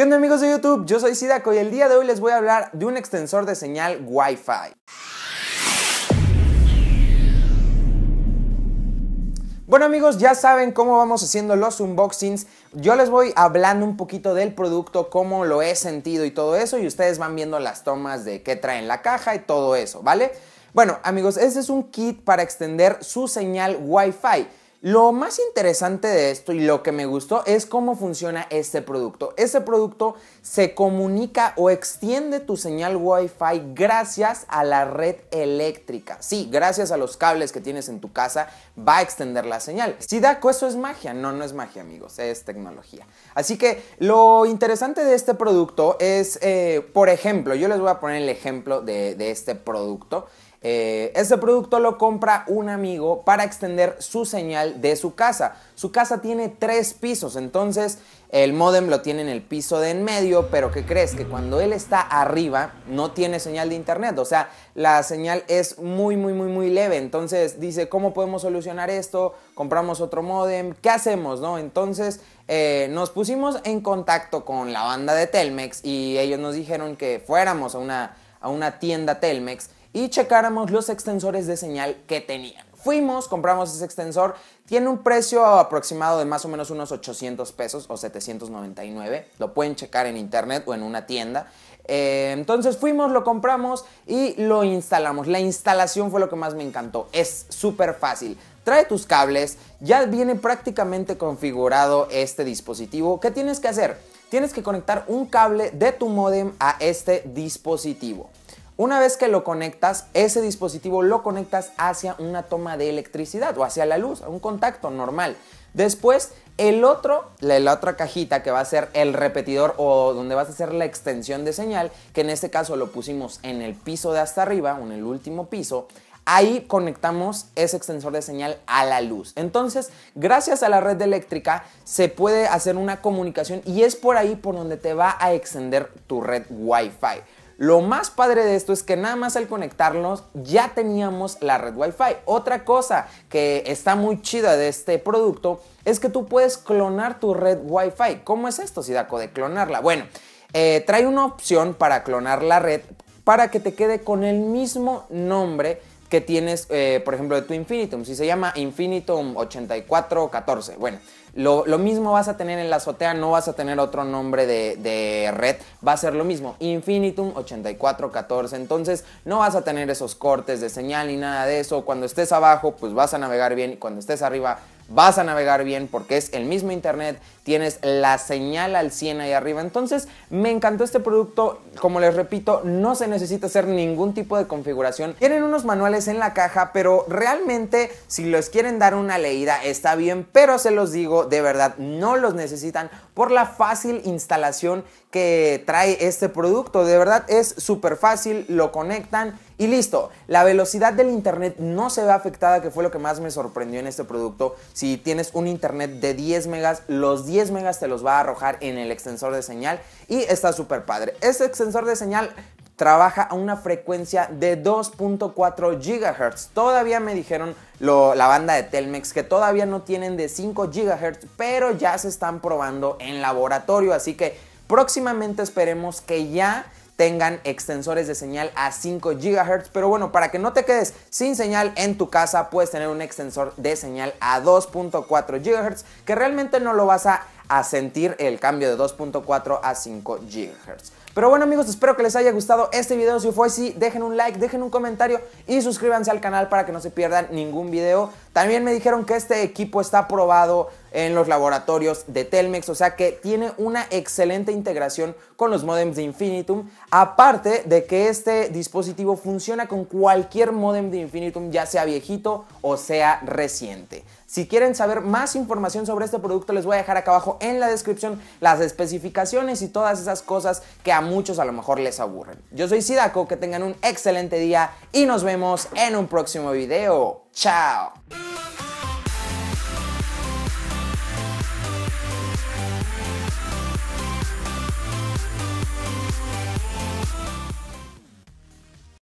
¿Qué amigos de YouTube? Yo soy Sidaco y el día de hoy les voy a hablar de un extensor de señal Wi-Fi. Bueno amigos, ya saben cómo vamos haciendo los unboxings. Yo les voy hablando un poquito del producto, cómo lo he sentido y todo eso, y ustedes van viendo las tomas de qué trae en la caja y todo eso, ¿vale? Bueno amigos, este es un kit para extender su señal Wi-Fi. Lo más interesante de esto y lo que me gustó es cómo funciona este producto. Este producto se comunica o extiende tu señal Wi-Fi gracias a la red eléctrica. Sí, gracias a los cables que tienes en tu casa va a extender la señal. Si Daco, eso es magia. No, no es magia, amigos, es tecnología. Así que lo interesante de este producto es, eh, por ejemplo, yo les voy a poner el ejemplo de este producto. Eh, ese este producto lo compra un amigo para extender su señal de su casa. Su casa tiene tres pisos, entonces el modem lo tiene en el piso de en medio, pero ¿qué crees? Que cuando él está arriba no tiene señal de internet, o sea, la señal es muy, muy, muy, muy leve. Entonces dice, ¿cómo podemos solucionar esto? ¿Compramos otro modem? ¿Qué hacemos? ¿No? Entonces eh, nos pusimos en contacto con la banda de Telmex y ellos nos dijeron que fuéramos a una, a una tienda Telmex y checáramos los extensores de señal que tenían. Fuimos, compramos ese extensor, tiene un precio aproximado de más o menos unos 800 pesos o 799, lo pueden checar en internet o en una tienda. Eh, entonces fuimos, lo compramos y lo instalamos. La instalación fue lo que más me encantó, es súper fácil. Trae tus cables, ya viene prácticamente configurado este dispositivo. ¿Qué tienes que hacer? Tienes que conectar un cable de tu modem a este dispositivo. Una vez que lo conectas, ese dispositivo lo conectas hacia una toma de electricidad o hacia la luz, a un contacto normal. Después, el otro, la, otra cajita que va a ser el repetidor o donde vas a hacer la extensión de señal, que en este caso lo pusimos en el piso de hasta arriba o en el último piso, ahí conectamos ese extensor de señal a la luz. Entonces, gracias a la red eléctrica se puede hacer una comunicación y es por ahí por donde te va a extender tu red Wi-Fi. Lo más padre de esto es que nada más al conectarnos ya teníamos la red Wi-Fi. Otra cosa que está muy chida de este producto es que tú puedes clonar tu red Wi-Fi. ¿Cómo es esto, Sidaco, de clonarla? Bueno, eh, trae una opción para clonar la red para que te quede con el mismo nombre que tienes, eh, por ejemplo, de tu Infinitum. Si se llama Infinitum 8414, bueno, lo, mismo vas a tener en la azotea, no vas a tener otro nombre de, de, red, va a ser lo mismo, Infinitum 8414. Entonces, no vas a tener esos cortes de señal ni nada de eso. Cuando estés abajo, pues vas a navegar bien y cuando estés arriba, vas a navegar bien porque es el mismo internet, tienes la señal al 100 ahí arriba. Entonces, me encantó este producto, como les repito, no se necesita hacer ningún tipo de configuración. Tienen unos manuales en la caja, pero realmente si los quieren dar una leída está bien, pero se los digo, de verdad, no los necesitan por la fácil instalación que trae este producto. De verdad, es súper fácil, lo conectan y listo, la velocidad del internet no se ve afectada, que fue lo que más me sorprendió en este producto. Si tienes un internet de 10 megas, los 10 megas te los va a arrojar en el extensor de señal y está súper padre. Este extensor de señal trabaja a una frecuencia de 2.4 GHz. Todavía me dijeron la banda de Telmex que todavía no tienen de 5 GHz, pero ya se están probando en laboratorio, así que próximamente esperemos que ya tengan extensores de señal a 5 GHz. Pero bueno, para que no te quedes sin señal en tu casa, puedes tener un extensor de señal a 2.4 GHz, que realmente no lo vas a, sentir el cambio de 2.4 a 5 GHz. Pero bueno amigos, espero que les haya gustado este video. Si fue así, dejen un like, dejen un comentario y suscríbanse al canal para que no se pierdan ningún video. También me dijeron que este equipo está probado en los laboratorios de Telmex, o sea que tiene una excelente integración con los modems de Infinitum, aparte de que este dispositivo funciona con cualquier modem de Infinitum, ya sea viejito o sea reciente. Si quieren saber más información sobre este producto, les voy a dejar acá abajo en la descripción las especificaciones y todas esas cosas que a muchos a lo mejor les aburren. Yo soy Sidaco, que tengan un excelente día y nos vemos en un próximo video. ¡Chao!